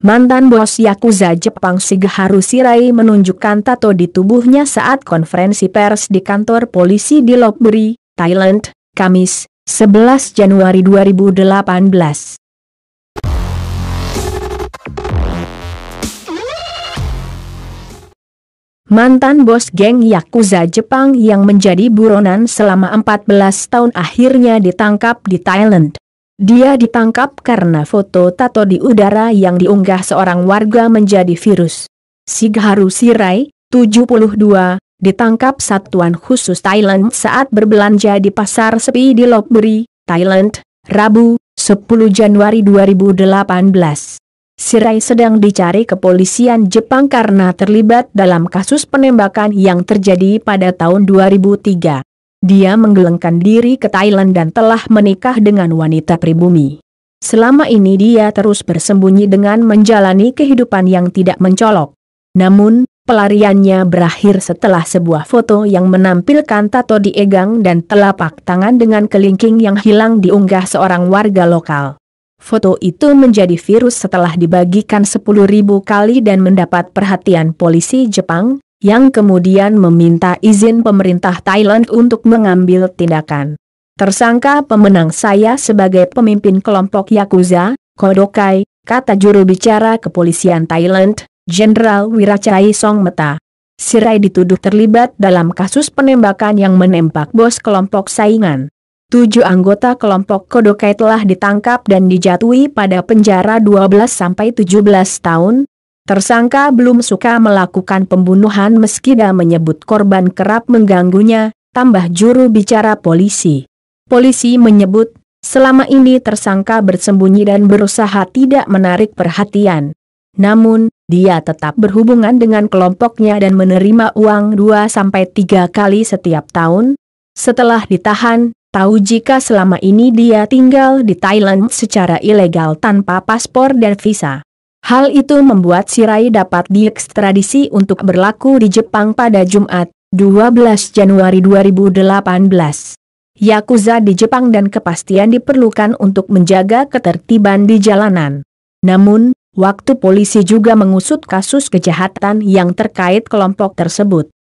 Mantan bos Yakuza Jepang Shigeharu Shirai menunjukkan tato di tubuhnya saat konferensi pers di kantor polisi di Lopburi, Thailand, Kamis, 11 Januari 2018. Mantan bos geng Yakuza Jepang yang menjadi buronan selama 14 tahun akhirnya ditangkap di Thailand. Dia ditangkap karena foto tato di udara yang diunggah seorang warga menjadi virus. Sigharu Sirai, 72, ditangkap satuan khusus Thailand saat berbelanja di pasar sepi di Lopburi, Thailand, Rabu, 10 Januari 2018. Sirai sedang dicari kepolisian Jepang karena terlibat dalam kasus penembakan yang terjadi pada tahun 2003. Dia menggelengkan diri ke Thailand dan telah menikah dengan wanita pribumi. Selama ini dia terus bersembunyi dengan menjalani kehidupan yang tidak mencolok. Namun, pelariannya berakhir setelah sebuah foto yang menampilkan tato di dan telapak tangan dengan kelingking yang hilang diunggah seorang warga lokal. Foto itu menjadi virus setelah dibagikan 10.000 kali dan mendapat perhatian polisi Jepang, yang kemudian meminta izin pemerintah Thailand untuk mengambil tindakan. Tersangka pemenang saya sebagai pemimpin kelompok Yakuza, Kodokai, kata juru bicara kepolisian Thailand, Jenderal Wirachai Song Meta. Sirai dituduh terlibat dalam kasus penembakan yang menembak bos kelompok saingan. Tujuh anggota kelompok Kodokai telah ditangkap dan dijatuhi pada penjara 12-17 tahun, Tersangka belum suka melakukan pembunuhan meski dia menyebut korban kerap mengganggunya, tambah juru bicara polisi. Polisi menyebut, selama ini tersangka bersembunyi dan berusaha tidak menarik perhatian. Namun, dia tetap berhubungan dengan kelompoknya dan menerima uang 2-3 kali setiap tahun. Setelah ditahan, tahu jika selama ini dia tinggal di Thailand secara ilegal tanpa paspor dan visa. Hal itu membuat Sirai dapat diekstradisi untuk berlaku di Jepang pada Jumat, 12 Januari 2018. Yakuza di Jepang dan kepastian diperlukan untuk menjaga ketertiban di jalanan. Namun, waktu polisi juga mengusut kasus kejahatan yang terkait kelompok tersebut.